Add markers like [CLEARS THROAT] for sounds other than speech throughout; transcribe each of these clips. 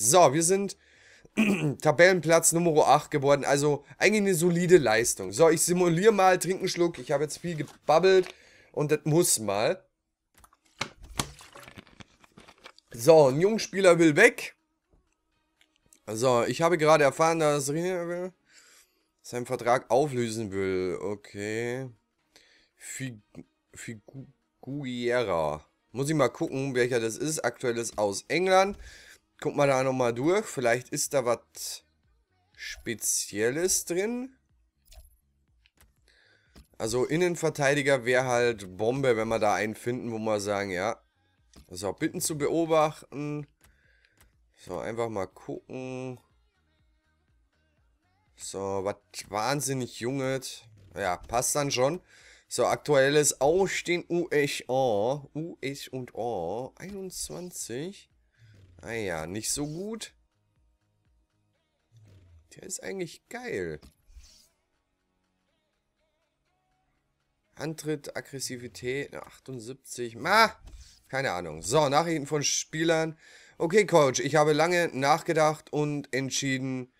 So, wir sind [CLEARS THROAT] Tabellenplatz Nummer 8 geworden. Also eigentlich eine solide Leistung. So, ich simuliere mal, trinke einen Schluck. Ich habe jetzt viel gebabbelt und das muss mal. So, ein Jungspieler will weg. So, ich habe gerade erfahren, dass Rina seinen Vertrag auflösen will. Okay. Fig Figuera. Muss ich mal gucken, welcher das ist. Aktuell ist aus England. Guck mal da nochmal durch. Vielleicht ist da was Spezielles drin. Also Innenverteidiger wäre halt Bombe, wenn wir da einen finden, wo wir sagen, ja. So, bitten zu beobachten. So, einfach mal gucken. So, was wahnsinnig Junges. Ja, passt dann schon. So, aktuelles Ausstehen UH, UH und O 21. Naja, ah nicht so gut. Der ist eigentlich geil. Antritt, Aggressivität, 78. Ma! Keine Ahnung. So, Nachrichten von Spielern. Okay, Coach, ich habe lange nachgedacht und entschieden,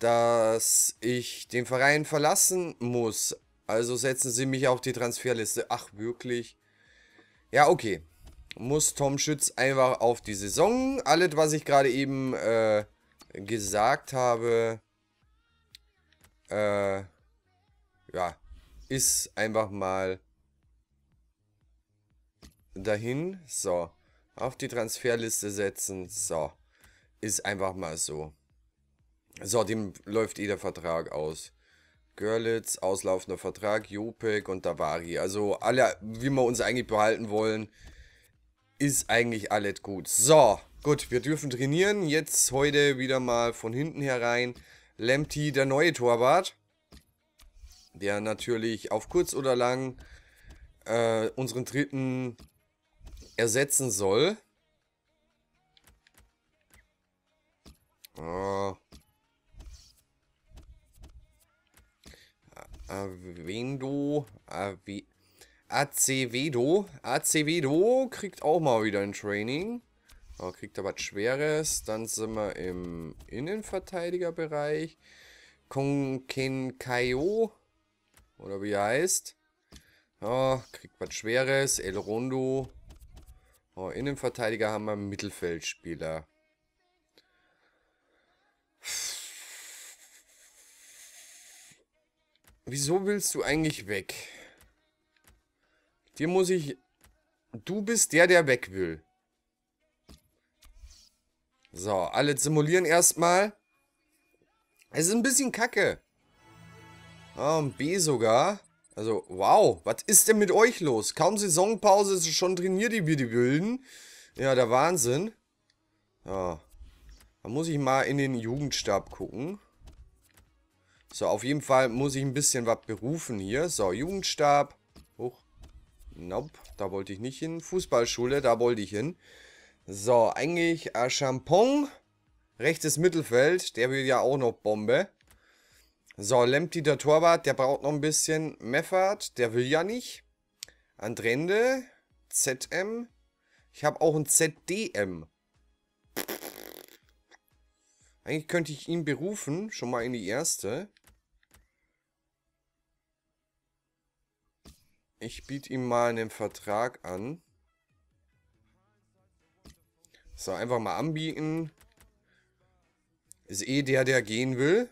dass ich den Verein verlassen muss. Also setzen Sie mich auf die Transferliste. Ach, wirklich? Ja, okay muss Tom Schütz einfach auf die Saison, alles was ich gerade eben äh, gesagt habe, äh, ja, ist einfach mal dahin. So, auf die Transferliste setzen. So, ist einfach mal so. So, dem läuft jeder Vertrag aus. Görlitz, auslaufender Vertrag, Jopek und Davari. Also alle, wie wir uns eigentlich behalten wollen, ist eigentlich alles gut. So, gut, wir dürfen trainieren. Jetzt heute wieder mal von hinten herein. Lemty, der neue Torwart. Der natürlich auf kurz oder lang äh, unseren dritten ersetzen soll. Oh. Ah. Avendo. Ave Acevedo. Acevedo kriegt auch mal wieder ein Training. Aber oh, kriegt aber was Schweres. Dann sind wir im Innenverteidigerbereich. Konkenkaio. Oder wie er heißt. Ja, kriegt was Schweres. El Rondo. Oh, Innenverteidiger haben wir einen Mittelfeldspieler. Wieso willst du eigentlich weg? Dir muss ich... Du bist der, der weg will. So, alle simulieren erstmal. Es ist ein bisschen kacke. Ah, ein B sogar. Also, wow, was ist denn mit euch los? Kaum Saisonpause ist schon trainiert, die wir die Wilden. Ja, der Wahnsinn. Ja. Da muss ich mal in den Jugendstab gucken. So, auf jeden Fall muss ich ein bisschen was berufen hier. So, Jugendstab. Nope, da wollte ich nicht hin. Fußballschule, da wollte ich hin. So, eigentlich äh, Champon. Rechtes Mittelfeld, der will ja auch noch Bombe. So, Lempti, der Torwart, der braucht noch ein bisschen. Meffert, der will ja nicht. Andrende, ZM. Ich habe auch ein ZDM. Eigentlich könnte ich ihn berufen, schon mal in die erste. Ich biete ihm mal einen Vertrag an. So, einfach mal anbieten. Ist eh der, der gehen will.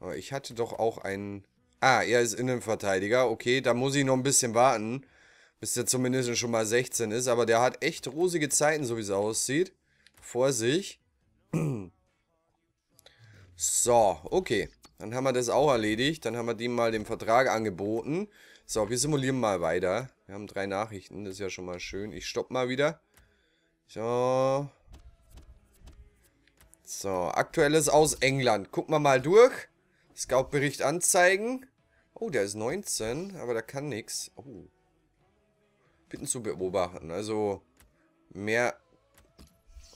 Aber ich hatte doch auch einen... Ah, er ist Innenverteidiger. Okay, da muss ich noch ein bisschen warten. Bis der zumindest schon mal 16 ist. Aber der hat echt rosige Zeiten, so wie es aussieht. Vor sich. [CLEARS THROAT] So, okay. Dann haben wir das auch erledigt. Dann haben wir dem mal den Vertrag angeboten. So, wir simulieren mal weiter. Wir haben drei Nachrichten. Das ist ja schon mal schön. Ich stopp mal wieder. So. So, aktuelles aus England. Gucken wir mal durch. Scout-Bericht anzeigen. Oh, der ist 19, aber da kann nichts. Oh. Bitten zu beobachten. Also, mehr...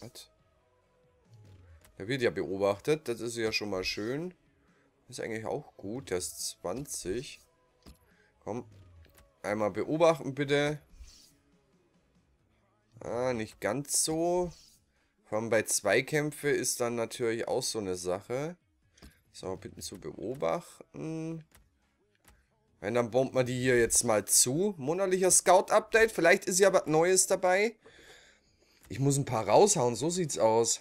Was? Der wird ja beobachtet. Das ist ja schon mal schön. Ist eigentlich auch gut, der ist 20. Komm, einmal beobachten bitte. Ah, nicht ganz so. Vor allem bei Zweikämpfe ist dann natürlich auch so eine Sache. So, bitten zu beobachten. Wenn, dann bombt man die hier jetzt mal zu. Monatlicher Scout-Update. Vielleicht ist ja was Neues dabei. Ich muss ein paar raushauen. So sieht's aus.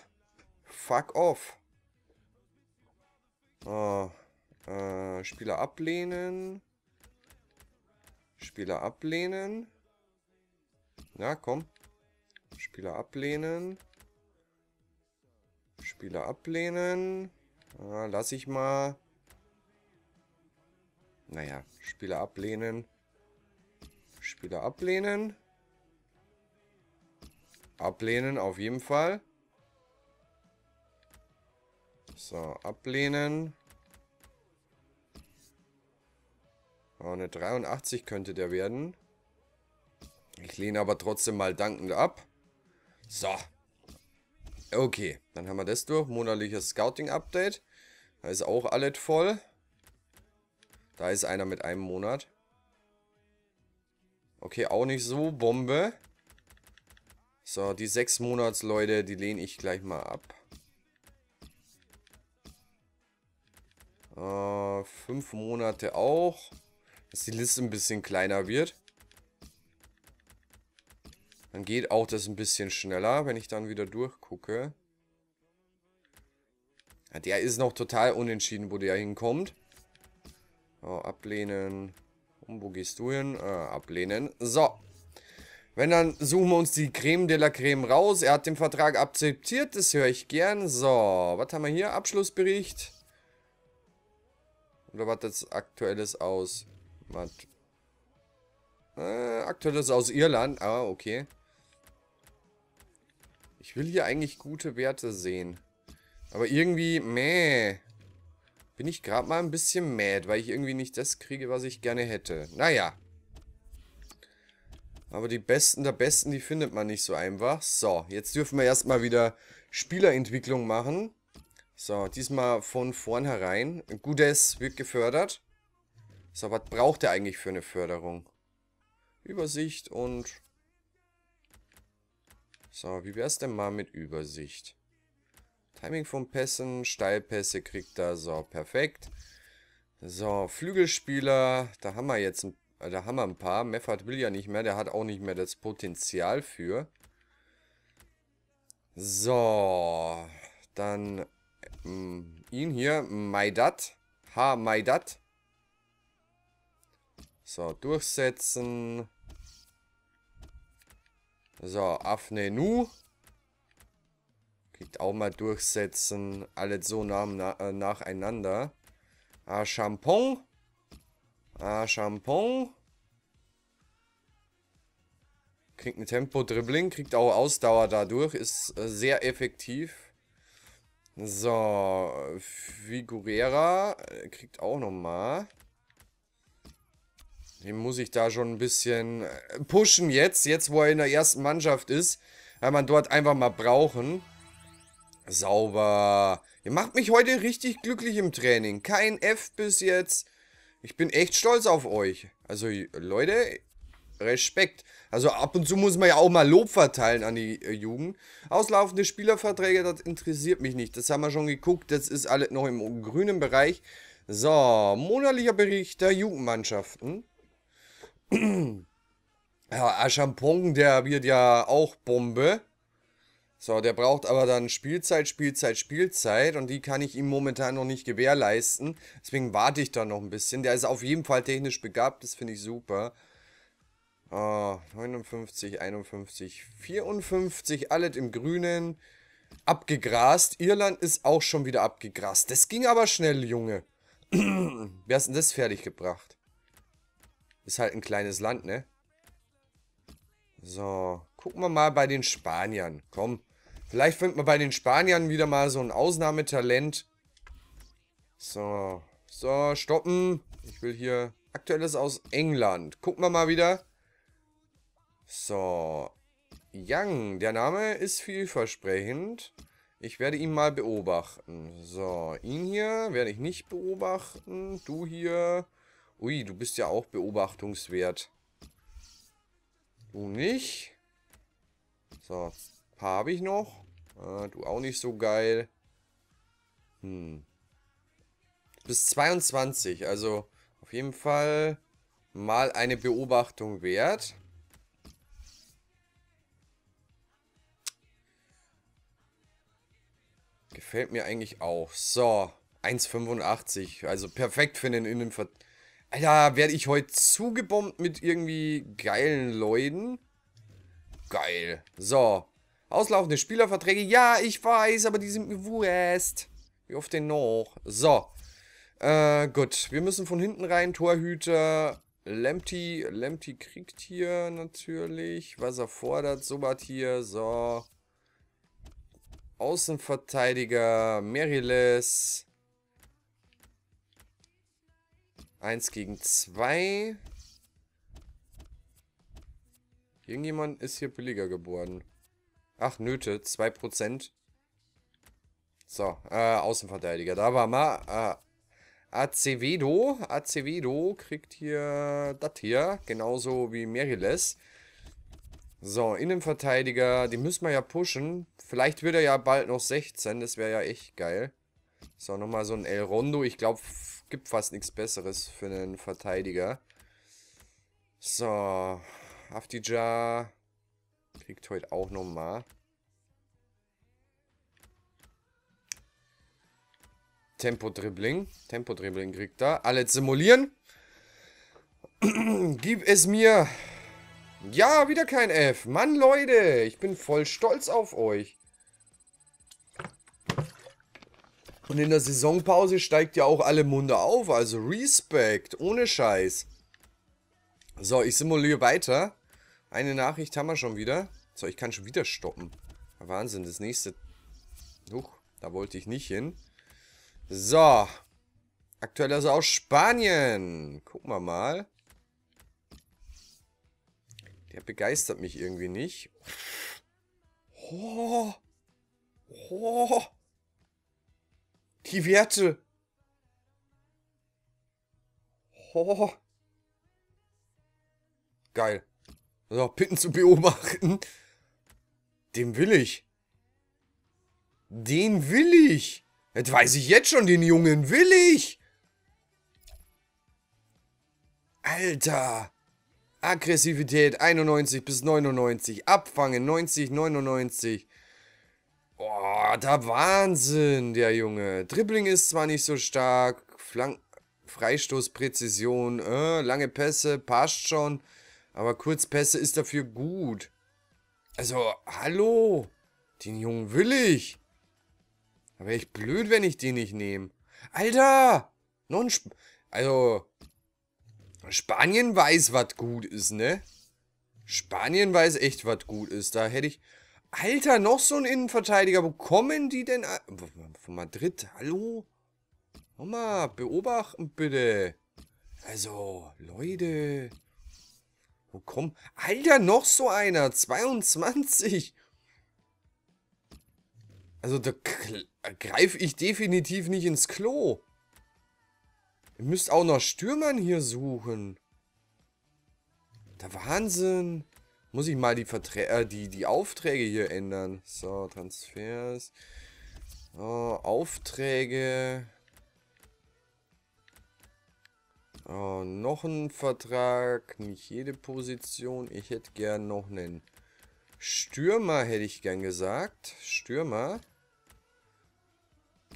Fuck off. Oh. Äh, Spieler ablehnen. Spieler ablehnen. Na, komm. Spieler ablehnen. Spieler ablehnen. Ah, lass ich mal. Naja, Spieler ablehnen. Spieler ablehnen. Ablehnen auf jeden Fall. So, ablehnen. Oh, eine 83 könnte der werden. Ich lehne aber trotzdem mal dankend ab. So. Okay, dann haben wir das durch. Monatliches Scouting-Update. Da ist auch alles voll. Da ist einer mit einem Monat. Okay, auch nicht so. Bombe. So, die sechs Monats-Leute, die lehne ich gleich mal ab. Äh, fünf Monate auch dass die Liste ein bisschen kleiner wird. Dann geht auch das ein bisschen schneller, wenn ich dann wieder durchgucke. Ja, der ist noch total unentschieden, wo der hinkommt. Oh, ablehnen. Und wo gehst du hin? Äh, ablehnen. So. Wenn, dann suchen wir uns die Creme de la Creme raus. Er hat den Vertrag akzeptiert, das höre ich gern. So, was haben wir hier? Abschlussbericht. Oder was das Aktuelles aus? Mal. Äh, ah, aktuell ist es aus Irland. Ah, okay. Ich will hier eigentlich gute Werte sehen. Aber irgendwie, meh. Bin ich gerade mal ein bisschen mad, weil ich irgendwie nicht das kriege, was ich gerne hätte. Naja. Aber die Besten der Besten, die findet man nicht so einfach. So, jetzt dürfen wir erstmal wieder Spielerentwicklung machen. So, diesmal von vornherein. Gutes wird gefördert. So, was braucht er eigentlich für eine Förderung? Übersicht und... So, wie wär's denn mal mit Übersicht? Timing von Pässen, Steilpässe kriegt er, so, perfekt. So, Flügelspieler, da haben wir jetzt ein, äh, da haben wir ein paar. Meffert will ja nicht mehr, der hat auch nicht mehr das Potenzial für. So, dann ähm, ihn hier, Maidat, Ha Maidat. So, durchsetzen. So, Afne Nu. Kriegt auch mal durchsetzen. Alle so nach, na, äh, nacheinander. Ah, Champon. Ah, Champon. Kriegt ein Tempo-Dribbling, kriegt auch Ausdauer dadurch, ist äh, sehr effektiv. So, Figurera äh, kriegt auch nochmal den muss ich da schon ein bisschen äh, pushen jetzt, jetzt wo er in der ersten Mannschaft ist, weil man dort einfach mal brauchen. Sauber. Ihr macht mich heute richtig glücklich im Training. Kein F bis jetzt. Ich bin echt stolz auf euch. Also, Leute, Respekt. Also ab und zu muss man ja auch mal Lob verteilen an die äh, Jugend. Auslaufende Spielerverträge, das interessiert mich nicht. Das haben wir schon geguckt. Das ist alles noch im grünen Bereich. So, monatlicher Bericht der Jugendmannschaften. [CLEARS THROAT] ja, Aschampong, der wird ja auch Bombe. So, der braucht aber dann Spielzeit, Spielzeit, Spielzeit und die kann ich ihm momentan noch nicht gewährleisten. Deswegen warte ich da noch ein bisschen. Der ist auf jeden Fall technisch begabt, das finde ich super. Oh, 59, 51, 54, alles im Grünen. Abgegrast. Irland ist auch schon wieder abgegrast. Das ging aber schnell, Junge. [CLEARS THROAT] Wer ist denn das fertig gebracht? Ist halt ein kleines Land, ne? So, gucken wir mal bei den Spaniern. Komm, vielleicht finden wir bei den Spaniern wieder mal so ein Ausnahmetalent. So, so, stoppen. Ich will hier aktuelles aus England. Gucken wir mal wieder. So, Young, der Name ist vielversprechend. Ich werde ihn mal beobachten. So, ihn hier werde ich nicht beobachten. Du hier Ui, du bist ja auch beobachtungswert. Du nicht. So, paar habe ich noch. Äh, du auch nicht so geil. Hm. Bis 22, also auf jeden Fall mal eine Beobachtung wert. Gefällt mir eigentlich auch. So, 1,85. Also perfekt für den Innenverteidiger. Alter, werde ich heute zugebombt mit irgendwie geilen Leuten? Geil. So. Auslaufende Spielerverträge. Ja, ich weiß, aber die sind mir Wurst. Wie oft denn noch? So. Äh, gut. Wir müssen von hinten rein. Torhüter. Lempty. Lempty kriegt hier natürlich, was er fordert. Sobat hier. So. Außenverteidiger. Meriles. 1 gegen 2. Irgendjemand ist hier billiger geboren. Ach, Nöte, 2%. So, äh, Außenverteidiger. Da war mal äh, Acevedo. Acevedo kriegt hier das hier. Genauso wie Meriles. So, Innenverteidiger. Die müssen wir ja pushen. Vielleicht wird er ja bald noch 16. Das wäre ja echt geil. Ist auch nochmal so ein El Rondo. Ich glaube, gibt fast nichts Besseres für einen Verteidiger. So. Afdija kriegt heute auch nochmal. Tempo-Dribbling. Tempo-Dribbling kriegt er. Alle simulieren. [CLEARS THROAT] Gib es mir. Ja, wieder kein F. Mann, Leute, ich bin voll stolz auf euch. Und in der Saisonpause steigt ja auch alle Munde auf. Also Respekt, ohne Scheiß. So, ich simuliere weiter. Eine Nachricht haben wir schon wieder. So, ich kann schon wieder stoppen. Wahnsinn, das nächste... Huch, da wollte ich nicht hin. So. Aktuell also aus Spanien. Gucken wir mal. Der begeistert mich irgendwie nicht. Oh. Oh. Die Werte. Oh. Geil. So, Pitten zu beobachten. Den will ich. Den will ich. Das weiß ich jetzt schon, den Jungen will ich. Alter. Aggressivität 91 bis 99. Abfangen 90, 99. Boah, da Wahnsinn, der Junge. Dribbling ist zwar nicht so stark, Flank Freistoßpräzision, äh, lange Pässe, passt schon, aber Kurzpässe ist dafür gut. Also, hallo, den Jungen will ich. Da wäre ich blöd, wenn ich den nicht nehme. Alter, noch Sp Also, Spanien weiß, was gut ist, ne? Spanien weiß echt, was gut ist. Da hätte ich... Alter, noch so ein Innenverteidiger. Wo kommen die denn? Von Madrid, hallo? Nochmal, beobachten bitte. Also, Leute. Wo kommen... Alter, noch so einer. 22. Also, da greife ich definitiv nicht ins Klo. Ihr müsst auch noch Stürmern hier suchen. Der Wahnsinn. Muss ich mal die, Verträ äh, die, die Aufträge hier ändern. So, Transfers. Oh, Aufträge. Oh, noch ein Vertrag. Nicht jede Position. Ich hätte gern noch einen Stürmer, hätte ich gern gesagt. Stürmer.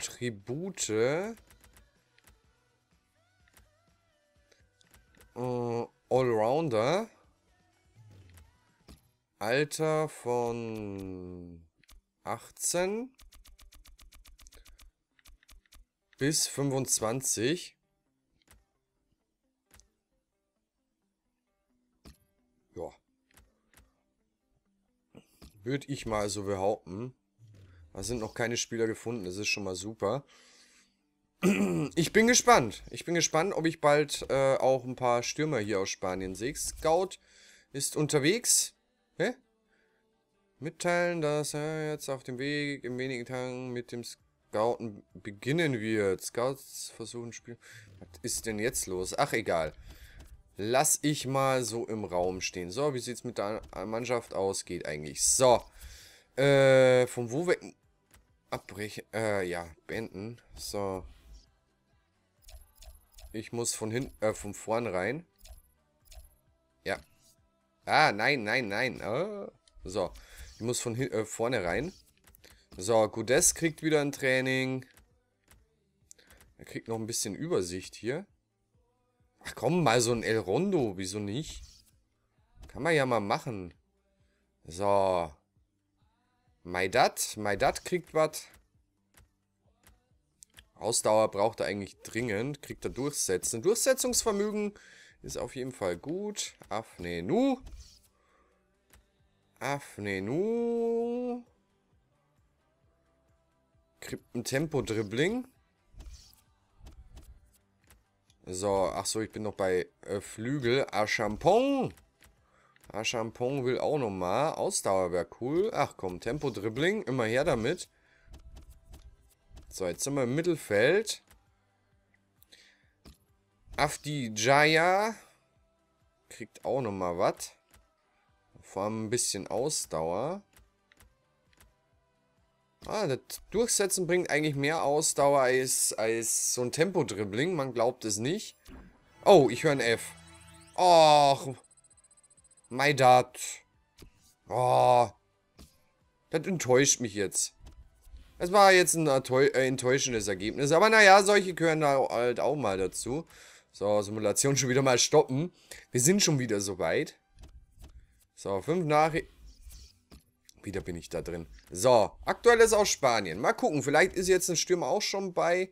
Tribute. Oh, Allrounder. Alter von 18 bis 25. Ja. Würde ich mal so behaupten. Da sind noch keine Spieler gefunden. Das ist schon mal super. [CLEARS THROAT] Ich bin gespannt. Ich bin gespannt, ob ich bald äh, auch ein paar Stürmer hier aus Spanien sehe. Scout ist unterwegs. Hä? Mitteilen, dass er jetzt auf dem Weg in wenigen Tagen mit dem Scouten beginnen wird. Scouts versuchen spielen. Was ist denn jetzt los? Ach, egal. Lass ich mal so im Raum stehen. So, wie sieht's mit der Mannschaft aus? Geht eigentlich. So. Äh, von wo weg? Abbrechen. Äh, ja, beenden. So. Ich muss von hinten, äh, von vorn rein. Ah, nein, nein, nein. Ah. So, ich muss von äh, vorne rein. So, Godes kriegt wieder ein Training. Er kriegt noch ein bisschen Übersicht hier. Ach komm, mal so ein El Rondo. Wieso nicht? Kann man ja mal machen. So. Maidat. Maidat kriegt was. Ausdauer braucht er eigentlich dringend. Kriegt er Durchsetzen. Durchsetzungsvermögen ist auf jeden Fall gut. Afnenu. Afnenu. Kriegt ein Tempo-Dribbling. So, ach so, ich bin noch bei äh, Flügel. Achampon. Achampon will auch nochmal. Ausdauer wäre cool. Ach komm, Tempo-Dribbling. Immer her damit. So, jetzt sind wir im Mittelfeld. Afdi Jaya kriegt auch nochmal was. Vor allem ein bisschen Ausdauer. Ah, das Durchsetzen bringt eigentlich mehr Ausdauer als, als so ein Tempo-Dribbling. Man glaubt es nicht. Oh, ich höre ein F. Och. My dat. Oh. Das enttäuscht mich jetzt. Das war jetzt ein äh, enttäuschendes Ergebnis. Aber naja, solche gehören da halt auch mal dazu. So, Simulation schon wieder mal stoppen. Wir sind schon wieder so weit. So, fünf Nachrichten. Wieder bin ich da drin. So, aktuell ist auch Spanien. Mal gucken, vielleicht ist jetzt ein Stürmer auch schon bei.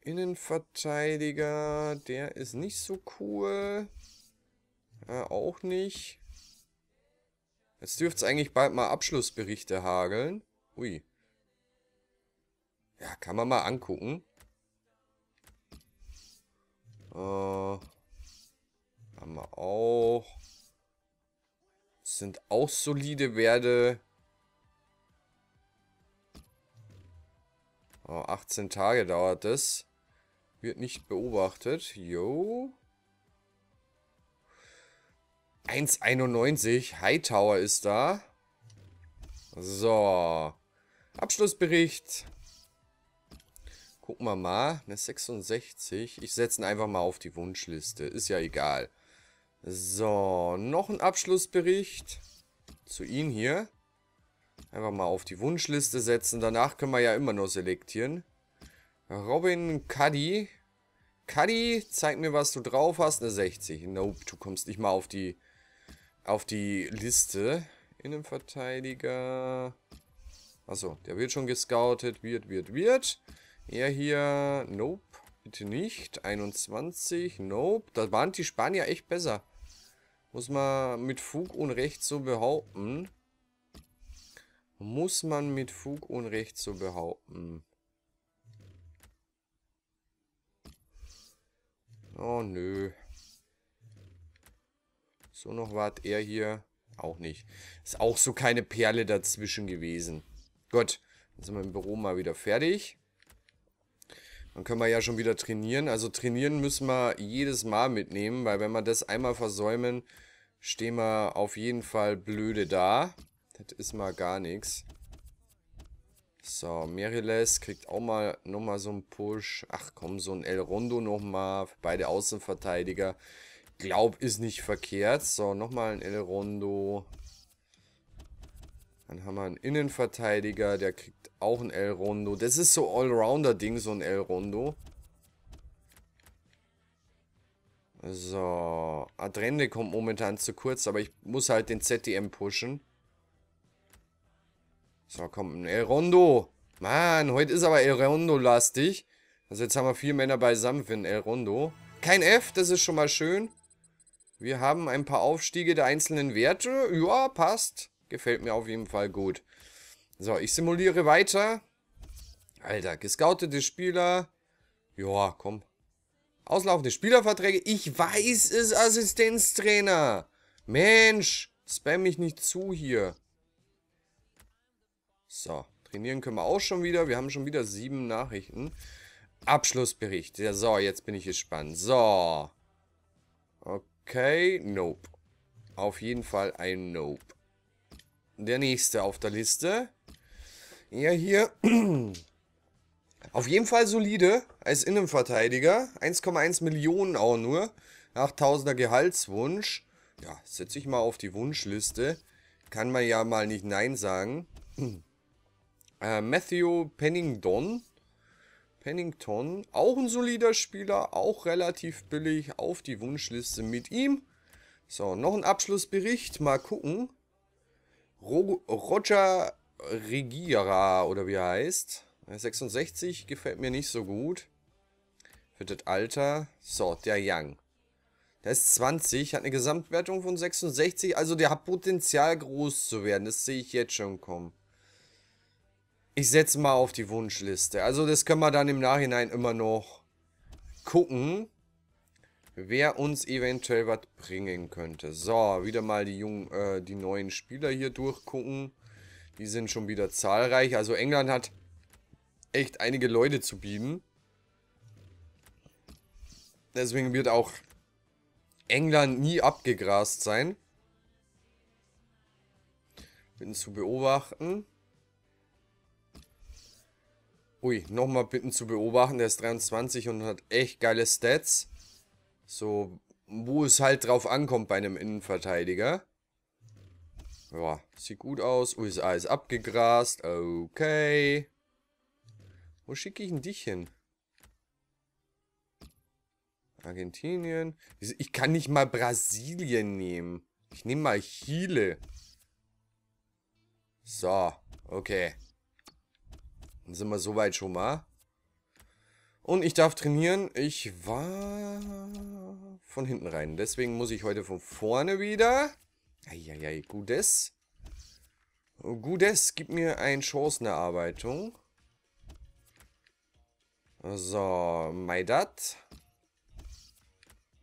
Innenverteidiger, der ist nicht so cool. Ja, auch nicht. Jetzt dürfte es eigentlich bald mal Abschlussberichte hageln. Ui. Ja, kann man mal angucken. Äh, haben wir auch. Sind auch solide Werte. Oh, 18 Tage dauert das. Wird nicht beobachtet. Jo. 1,91. Hightower ist da. So. Abschlussbericht. Gucken wir mal. Eine 66. Ich setze ihn einfach mal auf die Wunschliste. Ist ja egal. So, noch ein Abschlussbericht zu Ihnen hier. Einfach mal auf die Wunschliste setzen. Danach können wir ja immer nur selektieren. Robin Cuddy. Cuddy, zeig mir, was du drauf hast. Eine 60. Nope, du kommst nicht mal auf die, auf die Liste. Innenverteidiger. Achso, der wird schon gescoutet. Wird, wird, wird. Er hier, nope, bitte nicht. 21, nope. Da waren die Spanier echt besser. Muss man mit Fug und Recht so behaupten. Muss man mit Fug und Recht so behaupten. Oh, nö. So noch wart er hier. Auch nicht. Ist auch so keine Perle dazwischen gewesen. Gut, dann sind wir im Büro mal wieder fertig. Dann können wir ja schon wieder trainieren. Also trainieren müssen wir jedes Mal mitnehmen, weil wenn wir das einmal versäumen, stehen wir auf jeden Fall blöde da. Das ist mal gar nichts. So, Meriles kriegt auch mal nochmal so einen Push. Ach komm, so ein El Rondo nochmal. Beide Außenverteidiger. Glaub, ist nicht verkehrt. So, nochmal ein El Rondo. Dann haben wir einen Innenverteidiger, der kriegt auch ein El Rondo. Das ist so Allrounder-Ding, so ein El Rondo. So, Adrende kommt momentan zu kurz, aber ich muss halt den ZDM pushen. So, kommt ein El Rondo. Mann, heute ist aber El Rondo-lastig. Also jetzt haben wir vier Männer beisammen für ein El Rondo. Kein F, das ist schon mal schön. Wir haben ein paar Aufstiege der einzelnen Werte. Ja, passt. Gefällt mir auf jeden Fall gut. So, ich simuliere weiter. Alter, gescoutete Spieler. Joa, komm. Auslaufende Spielerverträge. Ich weiß es, Assistenztrainer. Mensch, spam mich nicht zu hier. So, trainieren können wir auch schon wieder. Wir haben schon wieder sieben Nachrichten. Abschlussbericht. Ja, so, jetzt bin ich gespannt. So. Okay, nope. Auf jeden Fall ein Nope der nächste auf der Liste. Ja, hier. [CLEARS THROAT] Auf jeden Fall solide als Innenverteidiger. 1,1 Millionen auch nur. 8000er Gehaltswunsch. Ja, setze ich mal auf die Wunschliste. Kann man ja mal nicht Nein sagen. [CLEARS THROAT] Äh, Matthew Pennington. Pennington. Auch ein solider Spieler. Auch relativ billig auf die Wunschliste mit ihm. So, noch ein Abschlussbericht. Mal gucken. Roger Regiera oder wie er heißt. 66 gefällt mir nicht so gut. Für das Alter. So, der Young. Der ist 20, hat eine Gesamtwertung von 66. Also der hat Potenzial groß zu werden. Das sehe ich jetzt schon kommen. Ich setze mal auf die Wunschliste. Also das können wir dann im Nachhinein immer noch gucken wer uns eventuell was bringen könnte. So, wieder mal die, jungen, äh, die neuen Spieler hier durchgucken. Die sind schon wieder zahlreich. Also England hat echt einige Leute zu bieten. Deswegen wird auch England nie abgegrast sein. Bitten zu beobachten. Ui, nochmal bitten zu beobachten. Der ist 23 und hat echt geile Stats. So, wo es halt drauf ankommt bei einem Innenverteidiger. Ja, sieht gut aus. USA ist abgegrast. Okay. Wo schicke ich denn dich hin? Argentinien. Ich kann nicht mal Brasilien nehmen. Ich nehme mal Chile. So, okay. Dann sind wir soweit schon mal. Und ich darf trainieren. Ich war von hinten rein. Deswegen muss ich heute von vorne wieder. Eieiei, Gudes. Gudes, gib mir eine Chancenerarbeitung. So, my My dad.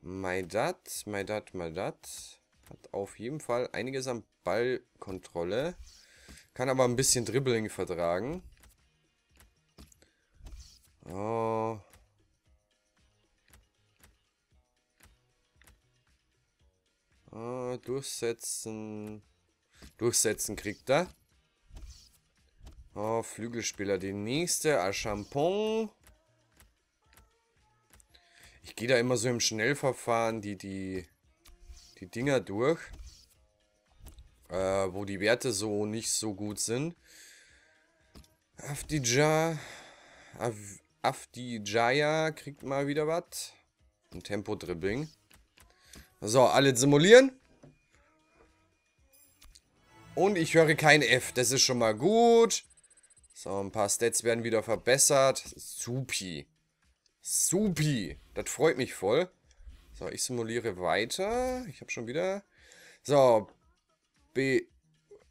dad, my dad, my dad. Hat auf jeden Fall einiges an Ballkontrolle. Kann aber ein bisschen Dribbling vertragen. Ja. Ah, durchsetzen. Durchsetzen kriegt er. Oh, Flügelspieler, die nächste. A Champon. Ich gehe da immer so im Schnellverfahren die, die, die Dinger durch. Äh, wo die Werte so nicht so gut sind. Afdija. Av Afdi Jaya kriegt mal wieder was. Ein Tempo-Dribbling. So, alle simulieren. Und ich höre kein F. Das ist schon mal gut. So, ein paar Stats werden wieder verbessert. Supi. Supi. Das freut mich voll. So, ich simuliere weiter. Ich habe schon wieder... So, B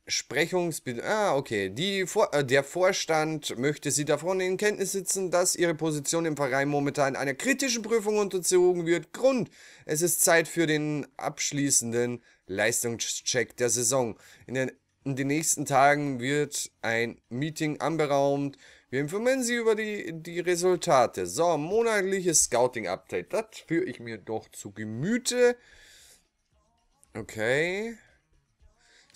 Sprechungs... Ah, okay. Die Vor äh, der Vorstand möchte Sie davon in Kenntnis setzen, dass Ihre Position im Verein momentan einer kritischen Prüfung unterzogen wird. Grund, es ist Zeit für den abschließenden Leistungscheck der Saison. In den, in den nächsten Tagen wird ein Meeting anberaumt. Wir informieren Sie über die, die Resultate. So, monatliches Scouting-Update. Das führe ich mir doch zu Gemüte. Okay.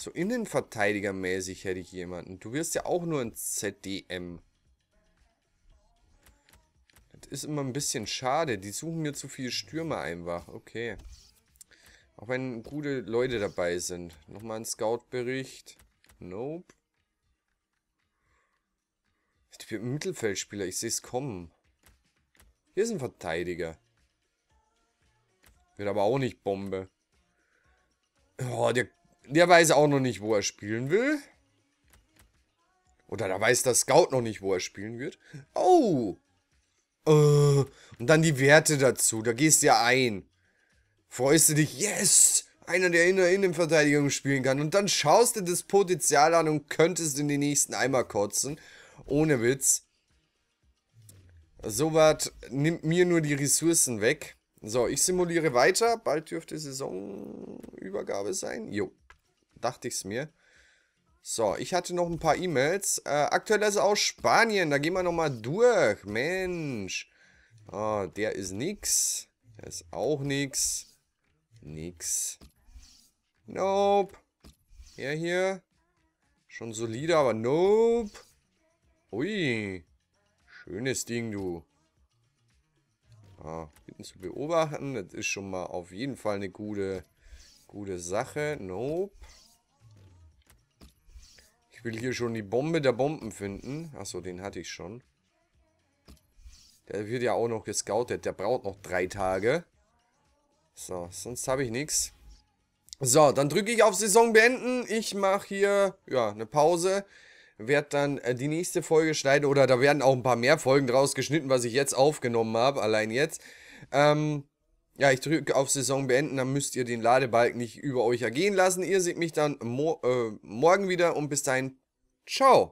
So innenverteidigermäßig hätte ich jemanden. Du wirst ja auch nur ein ZDM. Das ist immer ein bisschen schade. Die suchen mir zu viele Stürmer einfach. Okay. Auch wenn gute Leute dabei sind. Nochmal ein Scout-Bericht. Nope. Ich bin Mittelfeldspieler, ich sehe es kommen. Hier ist ein Verteidiger. Wird aber auch nicht Bombe. Oh, der der weiß auch noch nicht, wo er spielen will. Oder da weiß der Scout noch nicht, wo er spielen wird. Oh! Uh, und dann die Werte dazu. Da gehst du ja ein. Freust du dich, yes! Einer, der in der Innenverteidigung spielen kann. Und dann schaust du das Potenzial an und könntest in den nächsten Eimer kotzen. Ohne Witz. Sowas nimmt mir nur die Ressourcen weg. So, ich simuliere weiter. Bald dürfte Saisonübergabe sein. Jo dachte ich es mir. So, ich hatte noch ein paar E-Mails. Äh, aktuell ist er aus Spanien. Da gehen wir nochmal durch. Mensch. Oh, der ist nix. Der ist auch nix. Nix. Nope. Er hier. Schon solide, aber nope. Ui. Schönes Ding, du. Ah, hinten zu beobachten. Das ist schon mal auf jeden Fall eine gute, gute Sache. Nope. Ich will hier schon die Bombe der Bomben finden. Achso, den hatte ich schon. Der wird ja auch noch gescoutet. Der braucht noch drei Tage. So, sonst habe ich nichts. So, dann drücke ich auf Saison beenden. Ich mache hier, ja, eine Pause. Werd dann äh, die nächste Folge schneiden. Oder da werden auch ein paar mehr Folgen draus geschnitten, was ich jetzt aufgenommen habe. Allein jetzt. Ähm, ja, ich drücke auf Saison beenden, dann müsst ihr den Ladebalken nicht über euch ergehen lassen. Ihr seht mich dann mo äh, morgen wieder und bis dahin, ciao.